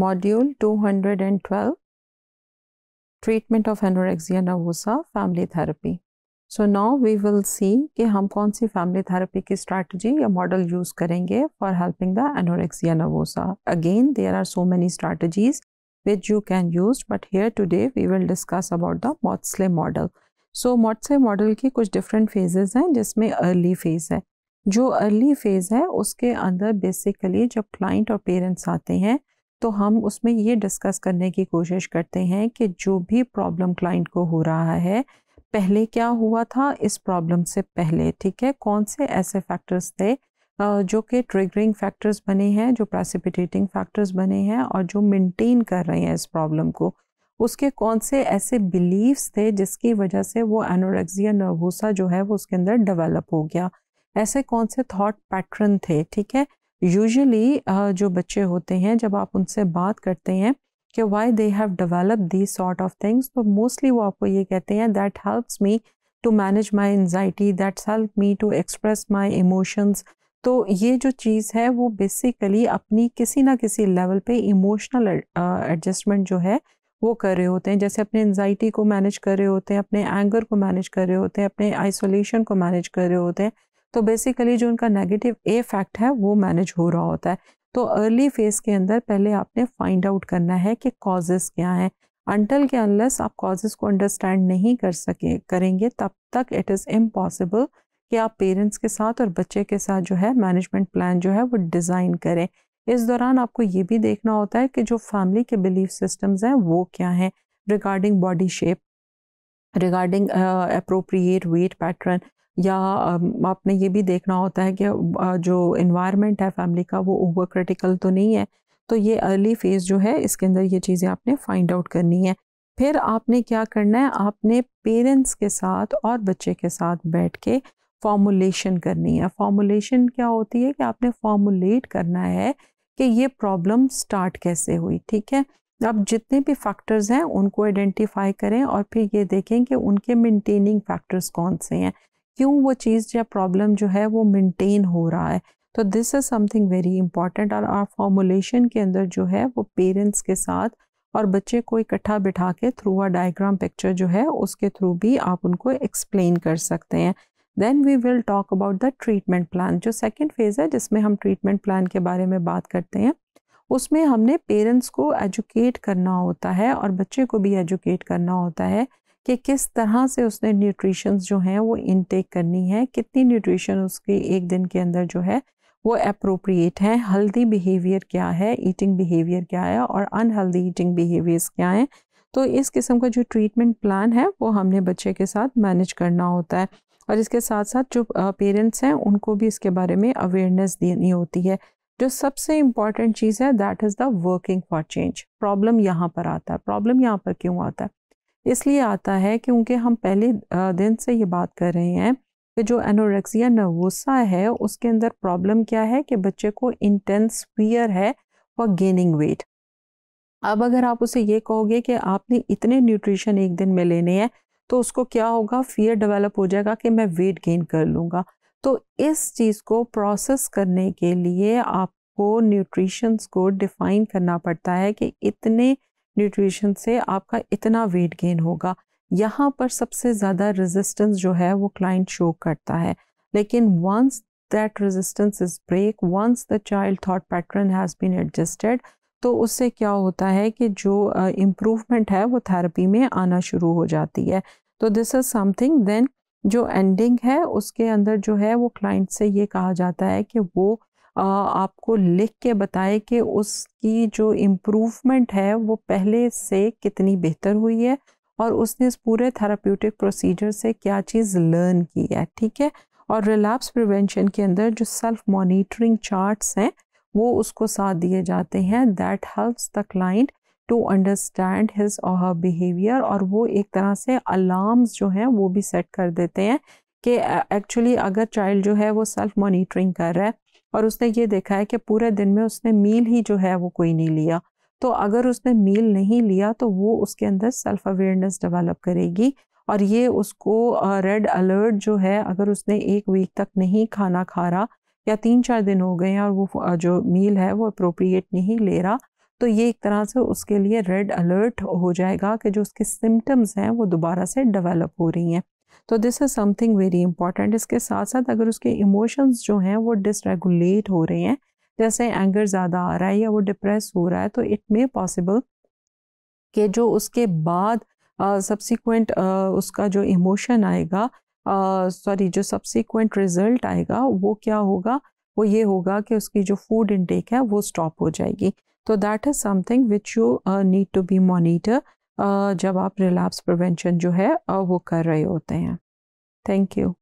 module 212 treatment of anorexia nervosa family therapy so now we will see कि हम कौन सी family therapy की strategy या model use करेंगे for helping the anorexia nervosa again there are so many strategies which you can use but here today we will discuss about the Maudsley model so Maudsley model की कुछ different phases हैं जिसमें early phase है जो early phase है उसके अंदर basically जब client और parents आते हैं तो हम उसमें ये डिस्कस करने की कोशिश करते हैं कि जो भी प्रॉब्लम क्लाइंट को हो रहा है पहले क्या हुआ था इस प्रॉब्लम से पहले ठीक है कौन से ऐसे फैक्टर्स थे जो कि ट्रिगरिंग फैक्टर्स बने हैं जो प्रेसिपिटेटिंग फैक्टर्स बने हैं और जो मेंटेन कर रहे हैं इस प्रॉब्लम को उसके कौन से ऐसे बिलीव्स थे जिसकी वजह से वो एनोरेक्सिया नर्वोसा जो है वो उसके अंदर डेवलप हो गया ऐसे कौन से थॉट पैटर्न थे ठीक है यूजली uh, जो बच्चे होते हैं जब आप उनसे बात करते हैं कि why they have develop the sort of things तो मोस्टली वो आपको ये कहते हैं that helps me to manage my anxiety that's help me to express my emotions तो ये जो चीज़ है वो बेसिकली अपनी किसी ना किसी लेवल पे इमोशनल एडजस्टमेंट uh, जो है वो कर रहे होते हैं जैसे अपने एनजाइटी को मैनेज कर रहे होते हैं अपने एंगर को मैनेज कर रहे होते हैं अपने आइसोलेशन को मैनेज कर रहे होते हैं तो बेसिकली जो उनका नेगेटिव ए फैक्ट है वो मैनेज हो रहा होता है तो अर्ली फेज के अंदर पहले आपने फाइंड आउट करना है कि कॉजेज़ क्या हैं अंटल के अनलेस आप कॉजेस को अंडरस्टैंड नहीं कर सके करेंगे तब तक इट इज़ इम्पॉसिबल कि आप पेरेंट्स के साथ और बच्चे के साथ जो है मैनेजमेंट प्लान जो है वो डिज़ाइन करें इस दौरान आपको ये भी देखना होता है कि जो फैमिली के बिलीफ सिस्टम्स हैं वो क्या हैं regarding body shape regarding appropriate weight pattern या आपने ये भी देखना होता है कि जो इन्वायरमेंट है फैमिली का वो ओवर क्रिटिकल तो नहीं है तो ये अर्ली फेज़ जो है इसके अंदर ये चीज़ें आपने फाइंड आउट करनी है फिर आपने क्या करना है आपने पेरेंट्स के साथ और बच्चे के साथ बैठ के फॉर्मुलेशन करनी है फॉर्मुलेशन क्या होती है कि आपने फॉर्मुलेट करना है कि ये प्रॉब्लम स्टार्ट कैसे हुई ठीक है अब जितने भी फैक्टर्स हैं उनको आइडेंटिफाई करें और फिर ये देखें कि उनके मेंटेनिंग फैक्टर्स कौन से हैं क्यों वो चीज़ या प्रॉब्लम जो है वो मेंटेन हो रहा है तो this is something very important और आप फॉर्मुलेशन के अंदर जो है वो पेरेंट्स के साथ और बच्चे को इकट्ठा बिठा के थ्रू अ डायग्राम पिक्चर जो है उसके थ्रू भी आप उनको एक्सप्लेन कर सकते हैं then we will talk about the treatment plan जो सेकेंड फेज़ है जिसमें हम ट्रीटमेंट प्लान के बारे में बात करते हैं उसमें हमने पेरेंट्स को एजुकेट करना होता है और बच्चे को भी एजुकेट करना होता है कि किस तरह से उसने न्यूट्रिशंस जो हैं वो इनटेक करनी है कितनी न्यूट्रिशन उसकी एक दिन के अंदर जो है वो अप्रोप्रिएट है हेल्दी बिहेवियर क्या है ईटिंग बिहेवियर क्या है और अनहेल्दी ईटिंग बिहेवियर्स क्या हैं तो इस किस्म का जो ट्रीटमेंट प्लान है वो हमने बच्चे के साथ मैनेज करना होता है और इसके साथ साथ जो पेरेंट्स हैं उनको भी इसके बारे में अवेयरनेस देनी होती है जो सबसे इम्पॉर्टेंट चीज़ है that is the working for change problem यहाँ पर आता है प्रॉब्लम यहाँ पर क्यों आता है इसलिए आता है क्योंकि हम पहले दिन से ये बात कर रहे हैं कि जो एनोरेक्सिया नर्वोसा है उसके अंदर प्रॉब्लम क्या है कि बच्चे को इंटेंस फियर है फॉर गेनिंग वेट अब अगर आप उसे ये कहोगे कि आपने इतने न्यूट्रिशन एक दिन में लेने हैं तो उसको क्या होगा फियर डेवलप हो जाएगा कि मैं वेट गेन कर लूँगा तो इस चीज़ को प्रोसेस करने के लिए आपको न्यूट्रिशंस को डिफाइन करना पड़ता है कि इतने न्यूट्रिशन से आपका इतना वेट गेन होगा यहाँ पर सबसे ज़्यादा रेजिस्टेंस जो है वो क्लाइंट शो करता है लेकिन once that resistance is break once the child thought pattern has been adjusted तो उससे क्या होता है कि जो इम्प्रूवमेंट uh, है वो थेरेपी में आना शुरू हो जाती है तो दिस इज़ समथिंग देन जो एंडिंग है उसके अंदर जो है वो क्लाइंट से ये कहा जाता है कि वो आपको लिख के बताए कि उसकी जो इम्प्रूवमेंट है वो पहले से कितनी बेहतर हुई है और उसने इस पूरे थेराप्यूटिक प्रोसीजर से क्या चीज़ लर्न की है ठीक है और रिलैप्स प्रिवेंशन के अंदर जो सेल्फ मॉनिटरिंग चार्ट्स हैं वो उसको साथ दिए जाते हैं that helps the client to understand his और बिहेवियर और वो एक तरह से अलार्म्स जो हैं वो भी सेट कर देते हैं कि एक्चुअली अगर चाइल्ड जो है वो सेल्फ मॉनिटरिंग कर रहा है और उसने ये देखा है कि पूरे दिन में उसने मील ही जो है वो कोई नहीं लिया तो अगर उसने मील नहीं लिया तो वो उसके अंदर सेल्फ अवेयरनेस डेवलप करेगी और ये उसको रेड अलर्ट जो है अगर उसने एक वीक तक नहीं खाना खा रहा या तीन चार दिन हो गए हैं और वो जो मील है वो अप्रोप्रिएट नहीं ले रहा तो ये एक तरह से उसके लिए रेड अलर्ट हो जाएगा कि जो उसके सिम्टम्स हैं वो दोबारा से डेवलप हो रही हैं तो this is something very important इसके साथ साथ अगर उसके इमोशंस जो हैं वो डिसरेगुलेट हो रहे हैं जैसे एंगर ज़्यादा आ रहा है या वो डिप्रेस हो रहा है तो इट मे पॉसिबल कि जो उसके बाद सब्सिक्वेंट uh, uh, उसका जो इमोशन आएगा सॉरी uh, जो सब्सिक्वेंट रिज़ल्ट आएगा वो क्या होगा वो ये होगा कि उसकी जो फूड इनटेक है वो स्टॉप हो जाएगी तो that is something which you need to be monitor जब आप रिलैप्स प्रिवेंशन जो है वो कर रहे होते हैं थैंक यू